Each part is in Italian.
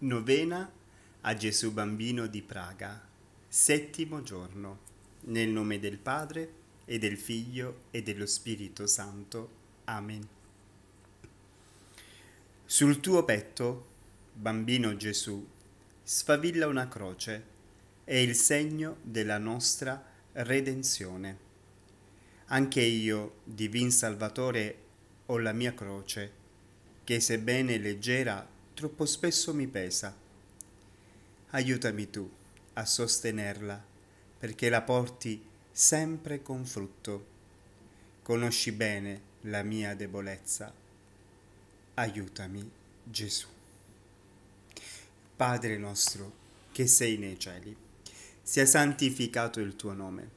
Novena a Gesù Bambino di Praga, settimo giorno, nel nome del Padre e del Figlio e dello Spirito Santo. Amen. Sul tuo petto, bambino Gesù, sfavilla una croce, è il segno della nostra redenzione. Anche io, divin Salvatore, ho la mia croce, che sebbene leggera troppo spesso mi pesa. Aiutami tu a sostenerla, perché la porti sempre con frutto. Conosci bene la mia debolezza. Aiutami, Gesù. Padre nostro, che sei nei cieli, sia santificato il tuo nome.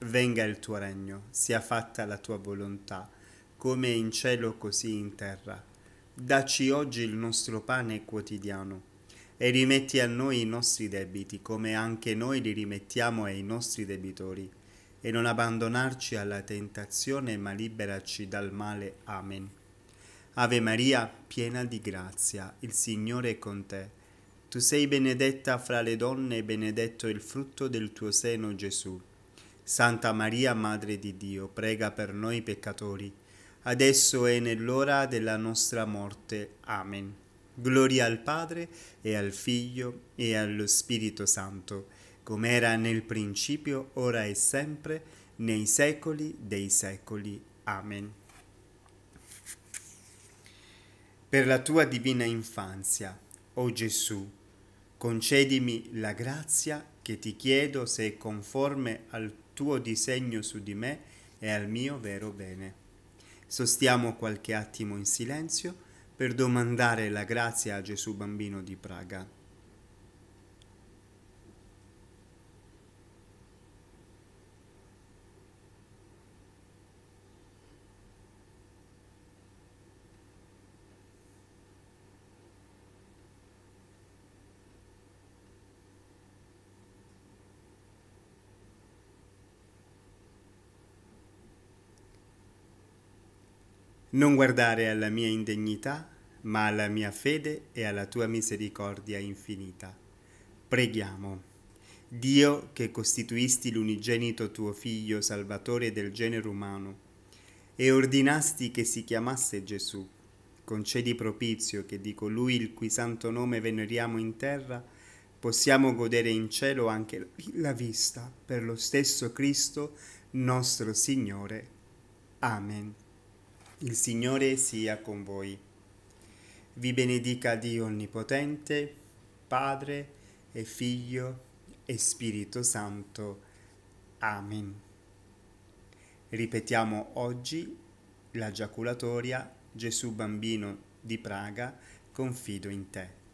Venga il tuo regno, sia fatta la tua volontà, come in cielo così in terra. Daci oggi il nostro pane quotidiano e rimetti a noi i nostri debiti come anche noi li rimettiamo ai nostri debitori e non abbandonarci alla tentazione ma liberaci dal male. Amen. Ave Maria, piena di grazia, il Signore è con te. Tu sei benedetta fra le donne e benedetto il frutto del tuo seno Gesù. Santa Maria, Madre di Dio, prega per noi peccatori adesso e nell'ora della nostra morte. Amen. Gloria al Padre e al Figlio e allo Spirito Santo, come era nel principio, ora e sempre, nei secoli dei secoli. Amen. Per la tua divina infanzia, o oh Gesù, concedimi la grazia che ti chiedo se è conforme al tuo disegno su di me e al mio vero bene. Sostiamo qualche attimo in silenzio per domandare la grazia a Gesù Bambino di Praga. Non guardare alla mia indegnità, ma alla mia fede e alla tua misericordia infinita. Preghiamo. Dio che costituisti l'unigenito tuo Figlio, Salvatore del genere umano, e ordinasti che si chiamasse Gesù, concedi propizio che di colui il cui santo nome veneriamo in terra, possiamo godere in cielo anche la vista per lo stesso Cristo nostro Signore. Amen. Il Signore sia con voi. Vi benedica Dio Onnipotente, Padre e Figlio e Spirito Santo. Amen. Ripetiamo oggi la giaculatoria Gesù bambino di Praga, confido in te.